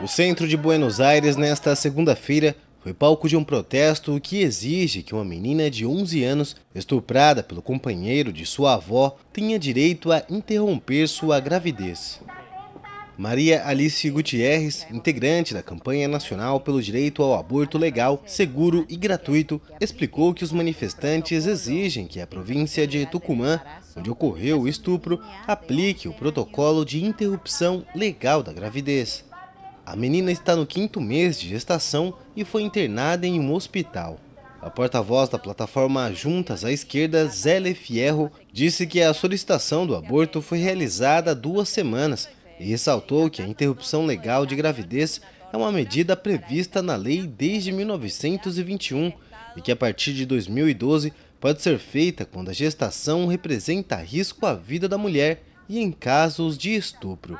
O centro de Buenos Aires, nesta segunda-feira, foi palco de um protesto que exige que uma menina de 11 anos, estuprada pelo companheiro de sua avó, tenha direito a interromper sua gravidez. Maria Alice Gutierrez, integrante da campanha nacional pelo direito ao aborto legal, seguro e gratuito, explicou que os manifestantes exigem que a província de Tucumã, onde ocorreu o estupro, aplique o protocolo de interrupção legal da gravidez. A menina está no quinto mês de gestação e foi internada em um hospital. A porta-voz da plataforma Juntas à Esquerda, Zélia Fierro, disse que a solicitação do aborto foi realizada há duas semanas e ressaltou que a interrupção legal de gravidez é uma medida prevista na lei desde 1921 e que a partir de 2012 pode ser feita quando a gestação representa risco à vida da mulher e em casos de estupro.